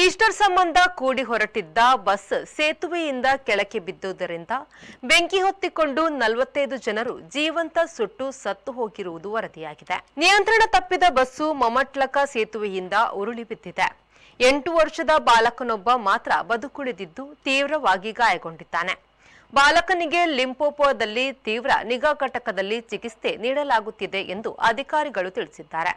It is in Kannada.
ಈಸ್ಟರ್ ಸಂಬಂಧ ಕೂಡಿ ಹೊರಟಿದ್ದ ಬಸ್ ಸೇತುವೆಯಿಂದ ಕೆಳಕ್ಕೆ ಬಿದ್ದುದರಿಂದ ಬೆಂಕಿ ಹೊತ್ತಿಕೊಂಡು ನಲವತ್ತೈದು ಜನರು ಜೀವಂತ ಸುಟ್ಟು ಸತ್ತು ಹೋಗಿರುವುದು ವರದಿಯಾಗಿದೆ ನಿಯಂತ್ರಣ ತಪ್ಪಿದ ಬಸ್ಸು ಮಮಟ್ಲಕ ಸೇತುವೆಯಿಂದ ಉರುಳಿ ಬಿದ್ದಿದೆ ಎಂಟು ವರ್ಷದ ಬಾಲಕನೊಬ್ಬ ಮಾತ್ರ ಬದುಕುಳಿದಿದ್ದು ತೀವ್ರವಾಗಿ ಗಾಯಗೊಂಡಿದ್ದಾನೆ ಬಾಲಕನಿಗೆ ಲಿಂಪೋಪೋದಲ್ಲಿ ತೀವ್ರ ನಿಗಾ ಘಟಕದಲ್ಲಿ ಚಿಕಿತ್ಸೆ ನೀಡಲಾಗುತ್ತಿದೆ ಎಂದು ಅಧಿಕಾರಿಗಳು ತಿಳಿಸಿದ್ದಾರೆ